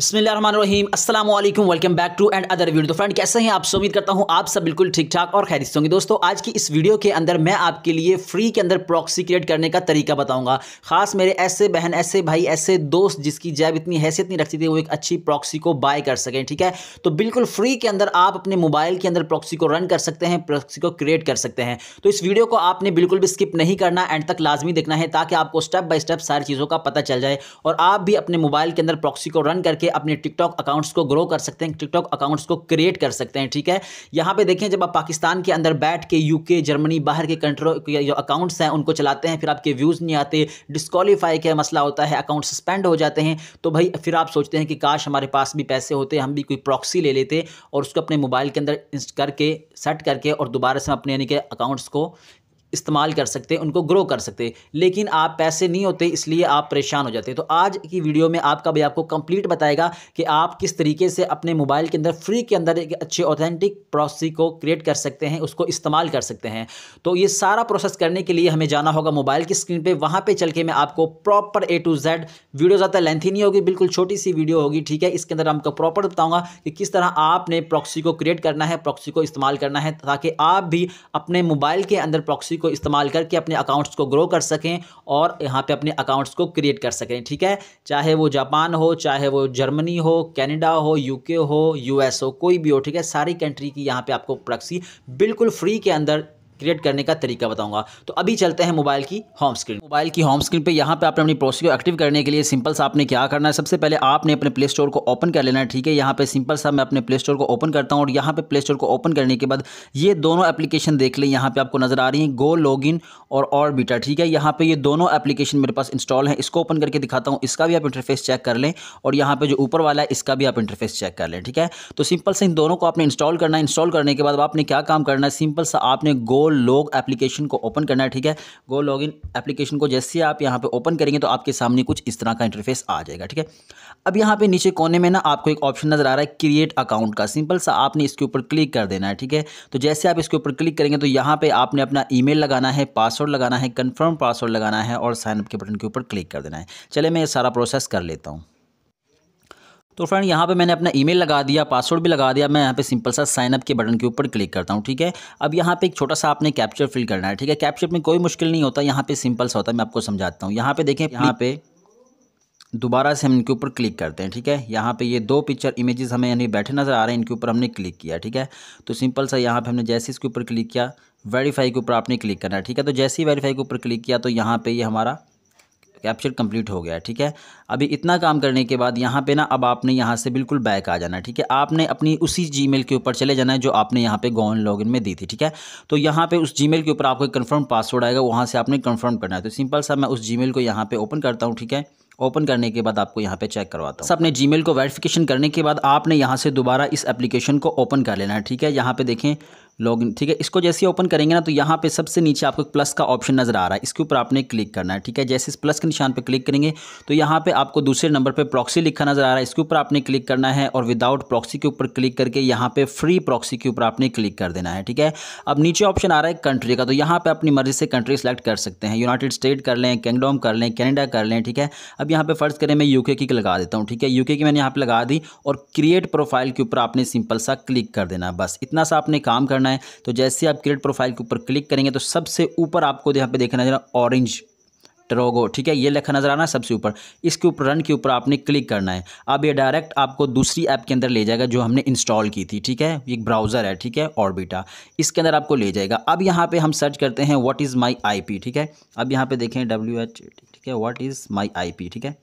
अस्सलाम वालेकुम welcome back to and other video तो फ्रेंड कैसे हैं आप उम्मीद करता हूं आप सब बिल्कुल ठीक ठाक और खैरिस्त होंगे दोस्तों आज की इस वीडियो के अंदर मैं आपके लिए फ्री के अंदर प्रॉक्सी क्रिएट करने का तरीका बताऊंगा खास मेरे ऐसे बहन ऐसे भाई ऐसे दोस्त जिसकी जैब इतनी हैसियत नहीं रखती थी वो एक अच्छी प्रॉक्सी को बाय कर सकें ठीक है तो बिल्कुल फ्री के अंदर आप अपने मोबाइल के अंदर प्रॉक्सी को रन कर सकते हैं प्रॉक्सी को क्रिएट कर सकते हैं तो इस वीडियो को आपने बिल्कुल भी स्किप नहीं करना एंड तक लाजमी देखना है ताकि आपको स्टेप बाय स्टेप सारी चीज़ों का पता चल जाए और आप भी अपने मोबाइल के अंदर प्रॉक्सी को रन करके अपने टिकटॉक अकाउंट्स को ग्रो कर सकते हैं टिकटॉक अकाउंट्स को क्रिएट कर सकते हैं ठीक है यहाँ पे देखें जब आप पाकिस्तान के अंदर बैठ के यूके जर्मनी बाहर के कंट्रो जो अकाउंट्स हैं उनको चलाते हैं फिर आपके व्यूज़ नहीं आते डिस्कालीफाई का मसला होता है अकाउंट सस्पेंड हो जाते हैं तो भाई फिर आप सोचते हैं कि काश हमारे पास भी पैसे होते हम भी कोई प्रॉक्सी ले लेते और उसको अपने मोबाइल के अंदर करके सेट करके और दोबारा से अपने यानी कि अकाउंट्स को इस्तेमाल कर सकते हैं उनको ग्रो कर सकते लेकिन आप पैसे नहीं होते इसलिए आप परेशान हो जाते तो आज की वीडियो में आपका भी आपको कंप्लीट बताएगा कि आप किस तरीके से अपने मोबाइल के अंदर फ्री के अंदर एक अच्छे ऑथेंटिक प्रोसेस को क्रिएट कर सकते हैं उसको इस्तेमाल कर सकते हैं तो ये सारा प्रोसेस करने के लिए हमें जाना होगा मोबाइल की स्क्रीन पर वहाँ पर चल के मैं आपको proper A to Z video ज़्यादा लेंथी नहीं होगी बिल्कुल छोटी सी वीडियो होगी ठीक है इसके अंदर हमको प्रॉपर बताऊँगा कि किस तरह आपने प्रॉक्सी को क्रिएट करना है प्रॉक्सी को इस्तेमाल करना है ताकि आप भी अपने मोबाइल के अंदर प्रॉक्सी को इस्तेमाल करके अपने अकाउंट्स को ग्रो कर सकें और यहाँ पे अपने अकाउंट्स को क्रिएट कर सकें ठीक है चाहे वो जापान हो चाहे वो जर्मनी हो कैनेडा हो यूके हो यूएस हो कोई भी हो ठीक है सारी कंट्री की यहाँ पे आपको प्रक्सी बिल्कुल फ्री के अंदर क्रिएट करने का तरीका बताऊंगा तो अभी चलते हैं मोबाइल की होम स्क्रीन मोबाइल की होम स्क्रीन पर यहाँ पे आपने अपनी प्रोसेस को एक्टिव करने के लिए सिंपल सा आपने क्या करना है सबसे पहले आपने अपने प्ले स्टोर को ओपन कर लेना है ठीक है यहाँ पर सिंपल सा मैं अपने प्ले स्टोर को ओपन करता हूँ और यहाँ पर प्ले स्टोर को ओपन करने के बाद ये दोनों एप्लीकेशन देख लें यहाँ पर आपको नज़र आ रही है गो लॉग और और बीटा ठीक है यहाँ पे ये दोनों एप्लीकेशन मेरे पास इंस्टॉल है इसको ओपन करके दिखाता हूँ इसका भी आप इंटरफेस चेक कर लें और यहाँ पे जो ऊपर वाला है इसका भी आप इंटरफेस चेक कर लें ठीक है तो सिंपल से इन दोनों को आपने इंस्टॉल करना है इंस्टॉल करने के बाद आपने क्या काम करना है सिंपल सा आपने गो लॉग एप्लीकेशन को ओपन करना है ठीक है गो लॉग इन एप्लीकेशन को जैसे आप यहाँ पे ओपन करेंगे तो आपके सामने कुछ इस तरह का इंटरफेस आ जाएगा ठीक है अब यहाँ पे नीचे कोने में ना आपको एक ऑप्शन नज़र आ रहा है क्रिएट अकाउंट का सिंपल सा आपने इसके ऊपर क्लिक कर देना है ठीक है तो जैसे आप इसके ऊपर क्लिक करेंगे तो यहाँ पर आपने अपना ई लगाना है पासवर्ड लगाना है कन्फर्म पासवर्ड लगाना है और साइनअप के बटन के ऊपर क्लिक कर देना है चले मैं ये सारा प्रोसेस कर लेता हूँ तो फ्रेंड यहाँ पे मैंने अपना ईमेल लगा दिया पासवर्ड भी लगा दिया मैं यहाँ पे सिंपल सा साइन अप के बटन के ऊपर क्लिक करता हूँ ठीक है अब यहाँ पे एक छोटा सा आपने कैप्चर फिल करना है ठीक है कैप्चर में कोई मुश्किल नहीं होता यहाँ पे सिंपल सा होता है मैं आपको समझाता हूँ यहाँ पे देखें यहाँ पे दोबारा से हम इनके ऊपर क्लिक करते हैं ठीक है यहाँ पे ये दो पिक्चर इमेजेस हमें यानी बैठे नज़र आ रहे हैं इनके ऊपर हमने क्लिक किया ठीक है तो सिंपल सा यहाँ पे हमने जैसे इसके ऊपर क्लिक किया वेरीफाई के ऊपर आपने क्लिक करना है ठीक है तो जैसे ही वेरीफाई के ऊपर क्लिक किया तो यहाँ पे ये यह हमारा कैप्चर कंप्लीट हो गया ठीक है अभी इतना काम करने के बाद यहाँ पे ना अब आपने यहाँ से बिल्कुल बैक आ जाना है ठीक है आपने अपनी उसी जीमेल के ऊपर चले जाना है जो आपने यहाँ पे गॉन लॉगिन में दी थी ठीक है तो यहाँ पे उस जीमेल के ऊपर आपको एक कन्फर्म पासवर्ड आएगा वहाँ से आपने कन्फर्म करना है तो सिंपल सा मैं उस जी को यहाँ पर ओपन करता हूँ ठीक है ओपन करने के बाद आपको यहाँ पे चेक करवाता हूँ अपने जीमेल को वेरिफिकेशन करने के बाद आपने यहाँ से दोबारा इस एप्लीकेशन को ओपन कर लेना है ठीक है यहाँ पे देखें लॉगिन ठीक है इसको जैसे ओपन करेंगे ना तो यहाँ पे सबसे नीचे आपको प्लस का ऑप्शन नज़र आ रहा है इसके ऊपर आपने क्लिक करना है ठीक है जैसे इस प्लस के निशान पर क्लिक करेंगे तो यहाँ पे आपको दूसरे नंबर पर प्रॉक्सी लिखा नज़र आ रहा है इसके ऊपर आपने क्लिक करना है और विदाउट प्रॉक्सी के ऊपर क्लिक करके यहाँ पे फ्री प्रॉक्सी के ऊपर आपने क्लिक कर देना है ठीक है अब नीचे ऑप्शन आ रहा है कंट्री का तो यहाँ पर अपनी मर्जी से कंट्री सेलेक्ट कर सकते हैं यूनाइटेड स्टेट कर लें किंगडम कर लें कैनेडा कर लें ठीक है अब यहाँ पर फ़र्ज़ करें मैं यूके की लगा देता हूँ ठीक है यूके की मैंने यहाँ पर लगा दी और क्रिएट प्रोफाइल के ऊपर आपने सिंपल सा क्लिक कर देना बस इतना सा आपने काम करना करना है तो जैसे आप क्रिएट प्रोफाइल के ऊपर क्लिक करेंगे तो सबसे ऊपर आपको यहाँ पे देखना जाना ऑरेंज ट्रोगो ठीक है ये लिखा नजर आना सबसे ऊपर इसके ऊपर रन के ऊपर आपने क्लिक करना है अब ये डायरेक्ट आपको दूसरी ऐप के अंदर ले जाएगा जो हमने इंस्टॉल की थी ठीक है एक ब्राउज़र है ठीक है ऑर्बिटा इसके अंदर आपको ले जाएगा अब यहाँ पे हम सर्च करते हैं व्हाट इज़ माय आईपी ठीक है अब यहाँ पे देखें डब्ल्यू ठीक है व्हाट इज़ माई आई ठीक है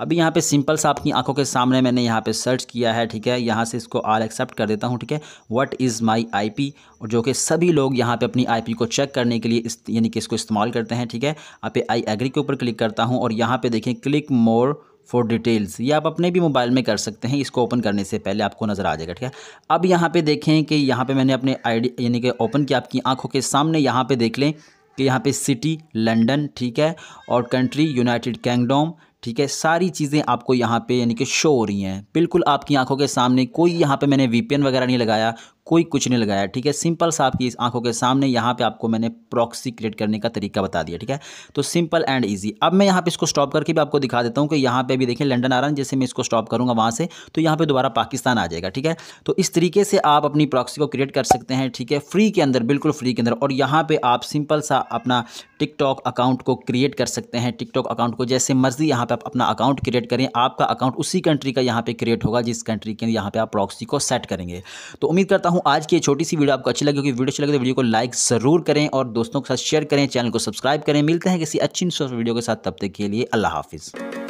अभी यहाँ पे सिंपल सा आपकी आंखों के सामने मैंने यहाँ पे सर्च किया है ठीक है यहाँ से इसको आल एक्सेप्ट कर देता हूँ ठीक है what is my I P और जो कि सभी लोग यहाँ पे अपनी आई पी को चेक करने के लिए इस यानी कि इसको इस्तेमाल करते हैं ठीक है यहाँ पे आई एग्री के ऊपर क्लिक करता हूँ और यहाँ पर देखें क्लिक मोर फॉर डिटेल्स ये आप अपने भी मोबाइल में कर सकते हैं इसको ओपन करने से पहले आपको नज़र आ जाएगा ठीक है अब यहाँ पर देखें कि यहाँ पर मैंने अपने आईडी यानी कि ओपन किया आपकी आंखों के सामने यहाँ पर देख लें कि यहाँ पे सिटी लंदन ठीक है और कंट्री यूनाइटेड किंगडम ठीक है सारी चीज़ें आपको यहाँ पे यानी कि शो हो रही हैं बिल्कुल आपकी आंखों के सामने कोई यहाँ पे मैंने वीपीएन वगैरह नहीं लगाया कोई कुछ नहीं लगाया ठीक है सिंपल सा आपकी आंखों के सामने यहाँ पे आपको मैंने प्रॉक्सी क्रिएट करने का तरीका बता दिया ठीक है तो सिंपल एंड ईजी अब मैं यहाँ पे इसको स्टॉप करके भी आपको दिखा देता हूँ कि यहाँ पे भी देखें लंडन आ रहा है जैसे मैं इसको स्टॉप करूँगा वहाँ से तो यहाँ पर दोबारा पाकिस्तान आ जाएगा ठीक है तो इस तरीके से आप अपनी प्रॉक्सी को क्रिएट कर सकते हैं ठीक है फ्री के अंदर बिल्कुल फ्री के अंदर और यहाँ पर आप सिंपल सा अपना टिकटॉक अकाउंट को क्रिएट कर सकते हैं टिकटॉक अकाउंट को जैसे मर्जी यहाँ पे आप अपना अकाउंट क्रिएट करें आपका अकाउंट उसी कंट्री का यहाँ पे क्रिएट होगा जिस कंट्री के यहाँ पे आप प्रॉक्सी को सेट करेंगे तो उम्मीद करता हूँ आज की छोटी सी वीडियो आपको अच्छी लगी क्योंकि वीडियो अच्छी लगे तो वीडियो को लाइक ज़रूर करें और दोस्तों के साथ शेयर करें चैनल को सब्सक्राइब करें मिलते हैं किसी अच्छी वीडियो के साथ तब तक के लिए अल्लाह हाफिज़